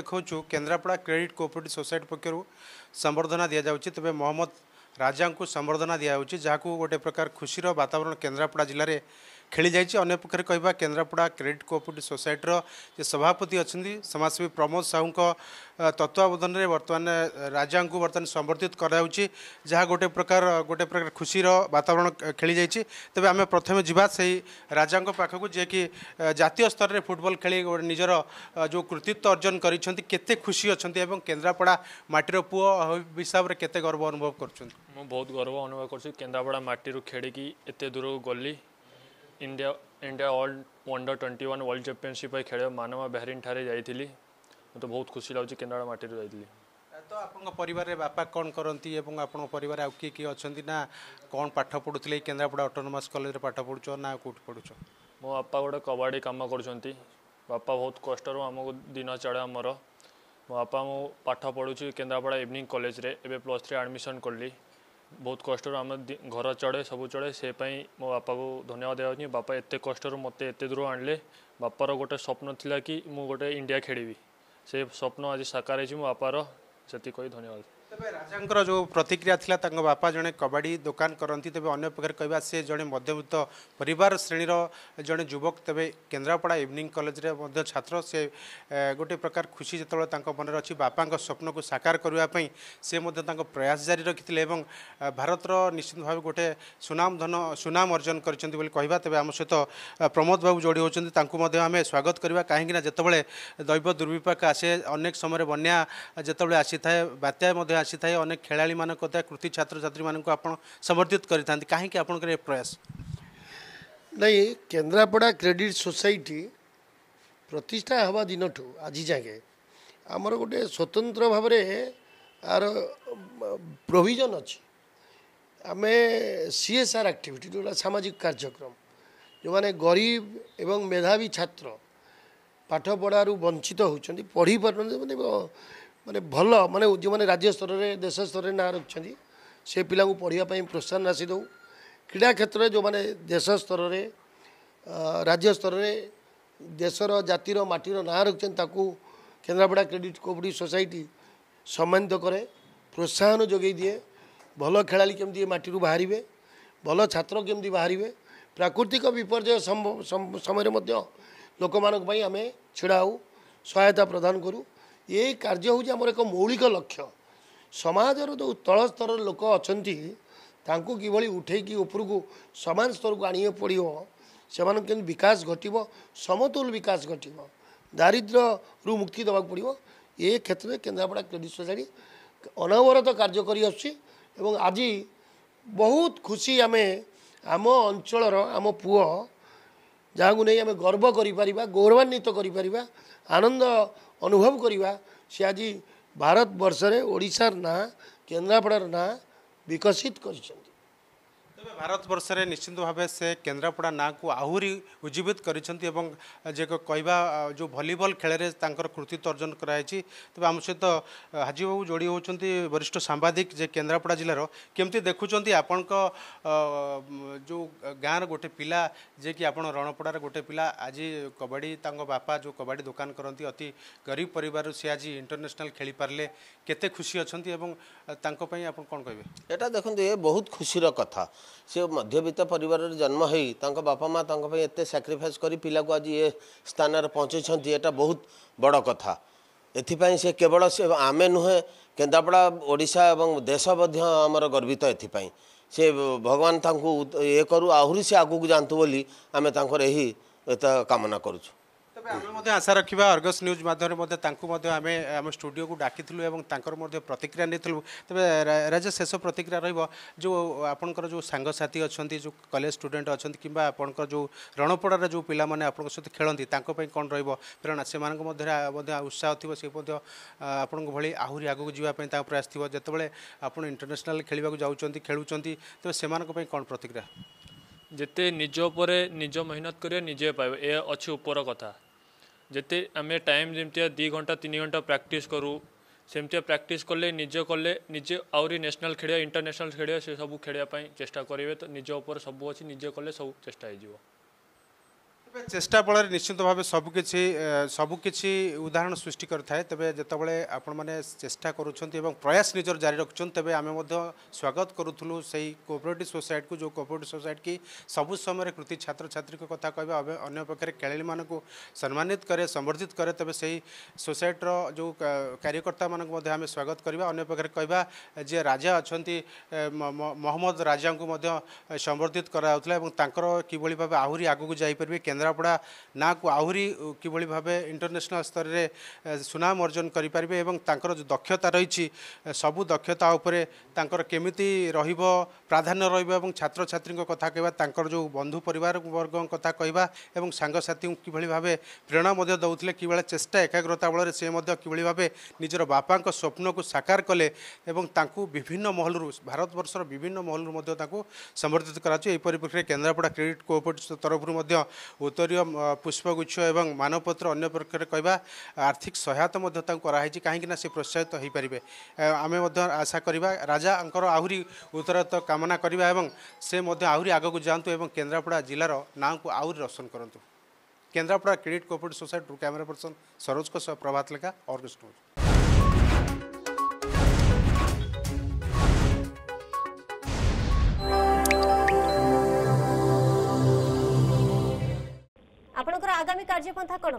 ଦେଖାଉଛୁ Kendrapara credit cooperative society ପକ୍ଷରୁ ସମ୍ବର୍ଦ୍ଧନା ଦିଆଯାଉଛି ତେବେ ମହମ୍ମଦ ରାଜାଙ୍କୁ ସମ୍ବର୍ଦ୍ଧନା ଦିଆଯାଉଛି ଯାହାକୁ ଗୋଟେ ପ୍ରକାର ଖୁସିର ବାତାବରଣ କେନ୍ଦ୍ରାପଡ଼ା ଜିଲ୍ଲାରେ खेले अन्य पक्ष केन्द्रापडा क्रेडिट कोअपरेट सोसैटर सभापति अहिले समाजसेवी प्रमोद साहू साहु तत्वानले बर्तन राजा बर्त सम्बर्धित गराउँछ जहाँ गोटे प्रकार गोटे प्रकार खुसी र वातावरण खेज आमे प्रथमे जही राजा पाखु कि जातीय स्तर फुटबल खेले निजर जो कृतित्व अर्जन गरिते खुसी अहिले ए केन्द्रापडा माटर पूर्व केते गर्व अनुभव गर्छु म बहुत गर्व अनुभव गर्छु केन्द्रापडा माटीहरू खेडिक एते दूर ग India India world wonder twenty one world championship ପାଇଁ ଖେଳିବା ମାନମା ବାହାରିନ୍ଠାରେ ଯାଇଥିଲି ମୋତେ ବହୁତ ଖୁସି ଲାଗୁଛି କେନ୍ଦ୍ରାପଡ଼ା ମାଟିରୁ ଯାଇଥିଲି ତ ଆପଣଙ୍କ ପରିବାରରେ ବାପା କ'ଣ କରନ୍ତି ଏବଂ ଆପଣଙ୍କ ପରିବାରରେ ଆଉ କିଏ କିଏ ଅଛନ୍ତି ନା କ'ଣ ପାଠ ପଢ଼ୁଥିଲେ କେନ୍ଦ୍ରାପଡ଼ା ଅଟୋନୋମସ୍ କଲେଜରେ ପାଠ ପଢ଼ୁଛ ନା କେଉଁଠି ପଢ଼ୁଛ ମୋ ବାପା ଗୋଟେ କବାଡ଼ି କାମ କରୁଛନ୍ତି ବାପା ବହୁତ କଷ୍ଟରୁ ଆମକୁ ଦିନ ଚଳେ ଆମର ମୋ ବାପା ମୁଁ ପାଠ ପଢ଼ୁଛି କେନ୍ଦ୍ରାପଡ଼ା ଇଭିନିଂ କଲେଜରେ ଏବେ ପ୍ଲସ୍ ଥ୍ରୀ ଆଡ଼ମିସନ୍ କଲି ବହୁତ କଷ୍ଟରୁ ଆମେ ଘର ଚଢ଼େ ସବୁ ଚଢ଼େ ସେ ପାଇଁ ମୋ ବାପାକୁ ଧନ୍ୟବାଦ ଦେବା ଯାଉଛି ବାପା ଏତେ କଷ୍ଟରୁ ମୋତେ ଏତେ ଦୂର ଆଣିଲେ ବାପାର ଗୋଟେ ସ୍ୱପ୍ନ ଥିଲା କି ମୁଁ ଗୋଟେ ଇଣ୍ଡିଆ ଖେଳିବି ସେ ସ୍ୱପ୍ନ ଆଜି ସାକାର ହେଇଛି ମୋ ବାପାର ସେତିକି କହି ଧନ୍ୟବାଦ ତେବେ ରାଜାଙ୍କର ଯେଉଁ ପ୍ରତିକ୍ରିୟା ଥିଲା ତାଙ୍କ ବାପା ଜଣେ କବାଡ଼ି ଦୋକାନ କରନ୍ତି ତେବେ ଅନ୍ୟ ପକ୍ଷରେ କହିବା ସେ ଜଣେ ମଧ୍ୟବିତ୍ତ ପରିବାର ଶ୍ରେଣୀର ଜଣେ ଯୁବକ ତେବେ କେନ୍ଦ୍ରାପଡ଼ା ଇଭିନିଂ କଲେଜରେ ମଧ୍ୟ ଛାତ୍ର ସେ ଗୋଟେ ପ୍ରକାର ଖୁସି ଯେତେବେଳେ ତାଙ୍କ ମନରେ ଅଛି ବାପାଙ୍କ ସ୍ୱପ୍ନକୁ ସାକାର କରିବା ପାଇଁ ସେ ମଧ୍ୟ ତାଙ୍କ ପ୍ରୟାସ ଜାରି ରଖିଥିଲେ ଏବଂ ଭାରତର ନିଶ୍ଚିତ ଭାବେ ଗୋଟେ ସୁନାମ ଧନ ସୁନାମ ଅର୍ଜନ କରିଛନ୍ତି ବୋଲି କହିବା ତେବେ ଆମ ସହିତ ପ୍ରମୋଦ ବାବୁ ଯୋଡ଼ି ହେଉଛନ୍ତି ତାଙ୍କୁ ମଧ୍ୟ ଆମେ ସ୍ୱାଗତ କରିବା କାହିଁକିନା ଯେତେବେଳେ ଦୈବ ଦୁର୍ବିପାକ ଆସେ ଅନେକ ସମୟରେ ବନ୍ୟା ଯେତେବେଳେ ଆସିଥାଏ ବାତ୍ୟା ମଧ୍ୟ ଆସିଥାଏ ଅନେକ ଖେଳାଳିମାନଙ୍କ କଥା କୃତି ଛାତ୍ରଛାତ୍ରୀମାନଙ୍କୁ ଆପଣ ସମର୍ଥିତ କରିଥାନ୍ତି କାହିଁକି ଆପଣଙ୍କର ଏ ପ୍ରୟାସ ନାଇଁ କେନ୍ଦ୍ରାପଡ଼ା କ୍ରେଡ଼ିଟ୍ ସୋସାଇଟି ପ୍ରତିଷ୍ଠା ହେବା ଦିନଠୁ ଆଜି ଯାକେ ଆମର ଗୋଟେ ସ୍ୱତନ୍ତ୍ର ଭାବରେ ଆର ପ୍ରୋଭିଜନ୍ ଅଛି ଆମେ ସିଏସ୍ଆର୍ ଆକ୍ଟିଭିଟି ଯେଉଁଟା ସାମାଜିକ କାର୍ଯ୍ୟକ୍ରମ ଯେଉଁମାନେ ଗରିବ ଏବଂ ମେଧାବୀ ଛାତ୍ର ପାଠପଢ଼ାରୁ ବଞ୍ଚିତ ହେଉଛନ୍ତି ପଢ଼ି ପାରୁନାହାନ୍ତି ମାନେ ଭଲ ମାନେ ଯେଉଁମାନେ ରାଜ୍ୟ ସ୍ତରରେ ଦେଶ ସ୍ତରରେ ନାଁ ରଖିଛନ୍ତି ସେ ପିଲାଙ୍କୁ ପଢ଼ିବା ପାଇଁ ପ୍ରୋତ୍ସାହନ ରାଶି ଦେଉ କ୍ରୀଡ଼ା କ୍ଷେତ୍ରରେ ଯେଉଁମାନେ ଦେଶ ସ୍ତରରେ ରାଜ୍ୟ ସ୍ତରରେ ଦେଶର ଜାତିର ମାଟିର ନାଁ ରଖିଛନ୍ତି ତାକୁ କେନ୍ଦ୍ରାପଡ଼ା କ୍ରେଡ଼ିଟ୍ କବଡ଼ି ସୋସାଇଟି ସମ୍ମାନିତ କରେ ପ୍ରୋତ୍ସାହନ ଯୋଗାଇ ଦିଏ ଭଲ ଖେଳାଳି କେମିତି ମାଟିରୁ ବାହାରିବେ ଭଲ ଛାତ୍ର କେମିତି ବାହାରିବେ ପ୍ରାକୃତିକ ବିପର୍ଯ୍ୟୟ ସମୟରେ ମଧ୍ୟ ଲୋକମାନଙ୍କ ପାଇଁ ଆମେ ଛିଡ଼ା ହେଉ ସହାୟତା ପ୍ରଦାନ କରୁ ଏ କାର୍ଯ୍ୟ ହେଉଛି ଆମର ଏକ ମୌଳିକ ଲକ୍ଷ୍ୟ ସମାଜର ଯେଉଁ ତଳ ସ୍ତରର ଲୋକ ଅଛନ୍ତି ତାଙ୍କୁ କିଭଳି ଉଠେଇକି ଉପରକୁ ସମାନ ସ୍ତରକୁ ଆଣିବାକୁ ପଡ଼ିବ ସେମାନଙ୍କ କେମିତି ବିକାଶ ଘଟିବ ସମତୁଲ ବିକାଶ ଘଟିବ ଦାରିଦ୍ର୍ୟରୁ ମୁକ୍ତି ଦେବାକୁ ପଡ଼ିବ ଏ କ୍ଷେତ୍ରରେ କେନ୍ଦ୍ରାପଡ଼ା କ୍ରେଡ଼ିଟ୍ ସୋସାଇଟି ଅନବରତ କାର୍ଯ୍ୟ କରିଆସୁଛି ଏବଂ ଆଜି ବହୁତ ଖୁସି ଆମେ ଆମ ଅଞ୍ଚଳର ଆମ ପୁଅ ଯାହାକୁ ନେଇ ଆମେ ଗର୍ବ କରିପାରିବା ଗୌରବାନ୍ୱିତ କରିପାରିବା ଆନନ୍ଦ ଅନୁଭବ କରିବା ସେ ଆଜି ଭାରତବର୍ଷରେ ଓଡ଼ିଶାର ନାଁ କେନ୍ଦ୍ରାପଡ଼ାର ନାଁ ବିକଶିତ କରିଛନ୍ତି ତେବେ ଭାରତବର୍ଷରେ ନିଶ୍ଚିନ୍ତ ଭାବେ ସେ କେନ୍ଦ୍ରାପଡ଼ା ନାଁକୁ ଆହୁରି ଉଜ୍ଜୀବିତ କରିଛନ୍ତି ଏବଂ ଯେ କହିବା ଯେଉଁ ଭଲିବଲ୍ ଖେଳରେ ତାଙ୍କର କୃତିତ୍ୱ ଅର୍ଜନ କରାଯାଇଛି ତେବେ ଆମ ସହିତ ହାଜିବାବୁ ଯୋଡ଼ି ହେଉଛନ୍ତି ବରିଷ୍ଠ ସାମ୍ବାଦିକ ଯେ କେନ୍ଦ୍ରାପଡ଼ା ଜିଲ୍ଲାର କେମିତି ଦେଖୁଛନ୍ତି ଆପଣଙ୍କ ଯେଉଁ ଗାଁର ଗୋଟେ ପିଲା ଯିଏକି ଆପଣ ରଣପଡ଼ାର ଗୋଟେ ପିଲା ଆଜି କବାଡ଼ି ତାଙ୍କ ବାପା ଯେଉଁ କବାଡ଼ି ଦୋକାନ କରନ୍ତି ଅତି ଗରିବ ପରିବାରରୁ ସେ ଆଜି ଇଣ୍ଟରନ୍ୟାସନାଲ୍ ଖେଳିପାରିଲେ କେତେ ଖୁସି ଅଛନ୍ତି ଏବଂ ତାଙ୍କ ପାଇଁ ଆପଣ କ'ଣ କହିବେ ଏଇଟା ଦେଖନ୍ତୁ ଏ ବହୁତ ଖୁସିର କଥା ସିଏ ମଧ୍ୟବିତ୍ତ ପରିବାରରେ ଜନ୍ମ ହୋଇ ତାଙ୍କ ବାପା ମାଆ ତାଙ୍କ ପାଇଁ ଏତେ ସାକ୍ରିଫାଇସ୍ କରି ପିଲାକୁ ଆଜି ଏ ସ୍ଥାନରେ ପହଞ୍ଚାଇଛନ୍ତି ଏଇଟା ବହୁତ ବଡ଼ କଥା ଏଥିପାଇଁ ସେ କେବଳ ସେ ଆମେ ନୁହେଁ କେନ୍ଦ୍ରାପଡ଼ା ଓଡ଼ିଶା ଏବଂ ଦେଶ ମଧ୍ୟ ଆମର ଗର୍ବିତ ଏଥିପାଇଁ ସେ ଭଗବାନ ତାଙ୍କୁ ଇଏ କରୁ ଆହୁରି ସେ ଆଗକୁ ଯାଆନ୍ତୁ ବୋଲି ଆମେ ତାଙ୍କର ଏହି କାମନା କରୁଛୁ তবে ଆମେ ମଧ୍ୟ ଆଶା ରଖିବା ଅର୍ଗସ୍ ନ୍ୟୁଜ୍ ମାଧ୍ୟମରେ ମଧ୍ୟ ତାଙ୍କୁ ମଧ୍ୟ ଆମେ ଆମ ଷ୍ଟୁଡ଼ିଓକୁ ଡାକିଥିଲୁ ଏବଂ ତାଙ୍କର ମଧ୍ୟ ପ୍ରତିକ୍ରିୟା ନେଇଥିଲୁ ତେବେ ରାଜା ଶେଷ ପ୍ରତିକ୍ରିୟା ରହିବ ଯେଉଁ ଆପଣଙ୍କର ଯେଉଁ ସାଙ୍ଗସାଥି ଅଛନ୍ତି ଯେଉଁ କଲେଜ ଷ୍ଟୁଡେଣ୍ଟ ଅଛନ୍ତି କିମ୍ବା ଆପଣଙ୍କର ଯେଉଁ ରଣପଡ଼ାର ଯେଉଁ ପିଲାମାନେ ଆପଣଙ୍କ ସହିତ ଖେଳନ୍ତି ତାଙ୍କ ପାଇଁ କ'ଣ ରହିବ ପ୍ରେରଣା ସେମାନଙ୍କ ମଧ୍ୟରେ ମଧ୍ୟ ଉତ୍ସାହ ଥିବ ସେ ମଧ୍ୟ ଆପଣଙ୍କ ଭଳି ଆହୁରି ଆଗକୁ ଯିବା ପାଇଁ ତାଙ୍କ ପ୍ରୟାସ ଥିବ ଯେତେବେଳେ ଆପଣ ଇଣ୍ଟରନ୍ୟାସନାଲ୍ ଖେଳିବାକୁ ଯାଉଛନ୍ତି ଖେଳୁଛନ୍ତି ତେବେ ସେମାନଙ୍କ ପାଇଁ କ'ଣ ପ୍ରତିକ୍ରିୟା ଯେତେ ନିଜ ଉପରେ ନିଜ ମେହନତ କରିବେ ନିଜେ ପାଇବେ ଏ ଅଛି ଉପର କଥା ଯେତେ ଆମେ ଟାଇମ୍ ଯେମିତିଆ ଦୁଇ ଘଣ୍ଟା ତିନି ଘଣ୍ଟା ପ୍ରାକ୍ଟିସ୍ କରୁ ସେମିତିଆ ପ୍ରାକ୍ଟିସ୍ କଲେ ନିଜ କଲେ ନିଜେ ଆହୁରି ନ୍ୟାସନାଲ୍ ଖେଳିବା ଇଣ୍ଟରନ୍ୟାସନାଲ୍ ଖେଳିବା ସେସବୁ ଖେଳିବା ପାଇଁ ଚେଷ୍ଟା କରିବେ ତ ନିଜ ଉପରେ ସବୁ ଅଛି ନିଜେ କଲେ ସବୁ ଚେଷ୍ଟା ହେଇଯିବ চেষ্টা বଳରେ ନିଶ୍ଚିତ ଭାବେ ସବୁକିଛି ସବୁକିଛି ଉଦାହରଣ ସୃଷ୍ଟି କରିଥାଏ ତେବେ ଯେତେବେଳେ ଆପଣମାନେ ଚେଷ୍ଟା କରୁଛନ୍ତି ଏବଂ ପ୍ରୟାସ ନିଜର ଜାରି ରଖୁଛନ୍ତି ତେବେ ଆମେ ମଧ୍ୟ ସ୍ୱାଗତ କରୁଥିଲୁ ସେଇ କୋଅପରେଟିଭ୍ ସୋସାଇଟିକୁ ଯେଉଁ କୋଅପରେଟିଭ୍ ସୋସାଇଟି କି ସବୁ ସମୟରେ କୃତି ଛାତ୍ରଛାତ୍ରୀଙ୍କ କଥା କହିବା ଅନ୍ୟ ପକ୍ଷରେ ଖେଳାଳିମାନଙ୍କୁ ସମ୍ମାନିତ କରେ ସମ୍ବର୍ଦ୍ଧିତ କରେ ତେବେ ସେଇ ସୋସାଇଟିର ଯେଉଁ କାର୍ଯ୍ୟକର୍ତ୍ତାମାନଙ୍କୁ ମଧ୍ୟ ଆମେ ସ୍ୱାଗତ କରିବା ଅନ୍ୟ ପକ୍ଷରେ କହିବା ଯିଏ ରାଜା ଅଛନ୍ତି ମହମ୍ମଦ ରାଜାଙ୍କୁ ମଧ୍ୟ ସମ୍ବର୍ଦ୍ଧିତ କରାଯାଉଥିଲା ଏବଂ ତାଙ୍କର କିଭଳି ଭାବେ ଆହୁରି ଆଗକୁ ଯାଇପାରିବେ କେନ୍ଦ୍ର କେନ୍ଦ୍ରାପଡ଼ା ନାଁକୁ ଆହୁରି କିଭଳି ଭାବେ ଇଣ୍ଟରନ୍ୟାସନାଲ୍ ସ୍ତରରେ ସୁନାମ ଅର୍ଜନ କରିପାରିବେ ଏବଂ ତାଙ୍କର ଯେଉଁ ଦକ୍ଷତା ରହିଛି ସବୁ ଦକ୍ଷତା ଉପରେ ତାଙ୍କର କେମିତି ରହିବ ପ୍ରାଧାନ୍ୟ ରହିବ ଏବଂ ଛାତ୍ରଛାତ୍ରୀଙ୍କ କଥା କହିବା ତାଙ୍କର ଯେଉଁ ବନ୍ଧୁ ପରିବାର ବର୍ଗଙ୍କ କଥା କହିବା ଏବଂ ସାଙ୍ଗସାଥିଙ୍କୁ କିଭଳି ଭାବେ ପ୍ରେରଣା ମଧ୍ୟ ଦେଉଥିଲେ କିଭଳି ଚେଷ୍ଟା ଏକାଗ୍ରତା ବଳରେ ସେ ମଧ୍ୟ କିଭଳି ଭାବେ ନିଜର ବାପାଙ୍କ ସ୍ୱପ୍ନକୁ ସାକାର କଲେ ଏବଂ ତାଙ୍କୁ ବିଭିନ୍ନ ମହଲରୁ ଭାରତବର୍ଷର ବିଭିନ୍ନ ମହଲରୁ ମଧ୍ୟ ତାଙ୍କୁ ସମ୍ବର୍ଦ୍ଧିତ କରାଯାଉଛି ଏହି ପରିପ୍ରେକ୍ଷୀରେ କେନ୍ଦ୍ରାପଡ଼ା କ୍ରେଡ଼ିଟ୍ କୋଅପରେଟିଭ୍ ତରଫରୁ ମଧ୍ୟ ଉତ୍ତରୀୟ ପୁଷ୍ପଗୁଚ୍ଛ ଏବଂ ମାନବପତ୍ର ଅନ୍ୟ ପ୍ରକାର କହିବା ଆର୍ଥିକ ସହାୟତା ମଧ୍ୟ ତାଙ୍କୁ କରାହୋଇଛି କାହିଁକିନା ସେ ପ୍ରୋତ୍ସାହିତ ହୋଇପାରିବେ ଆମେ ମଧ୍ୟ ଆଶା କରିବା ରାଜାଙ୍କର ଆହୁରି ଉତ୍ତରତ୍ତ କାମନା କରିବା ଏବଂ ସେ ମଧ୍ୟ ଆହୁରି ଆଗକୁ ଯାଆନ୍ତୁ ଏବଂ କେନ୍ଦ୍ରାପଡ଼ା ଜିଲ୍ଲାର ନାଁକୁ ଆହୁରି ରୋଶନ କରନ୍ତୁ କେନ୍ଦ୍ରାପଡ଼ା କ୍ରେଡ଼ିଟ୍ କୋପରେଟିଭ୍ ସୋସାଇଟିରୁ କ୍ୟାମେରା ପର୍ସନ୍ ସରୋଜଙ୍କ ସହ ପ୍ରଭାତ ଲେଖା ଅର୍ଗେଷ୍ଟ આગામી કાર્યપંથા કણ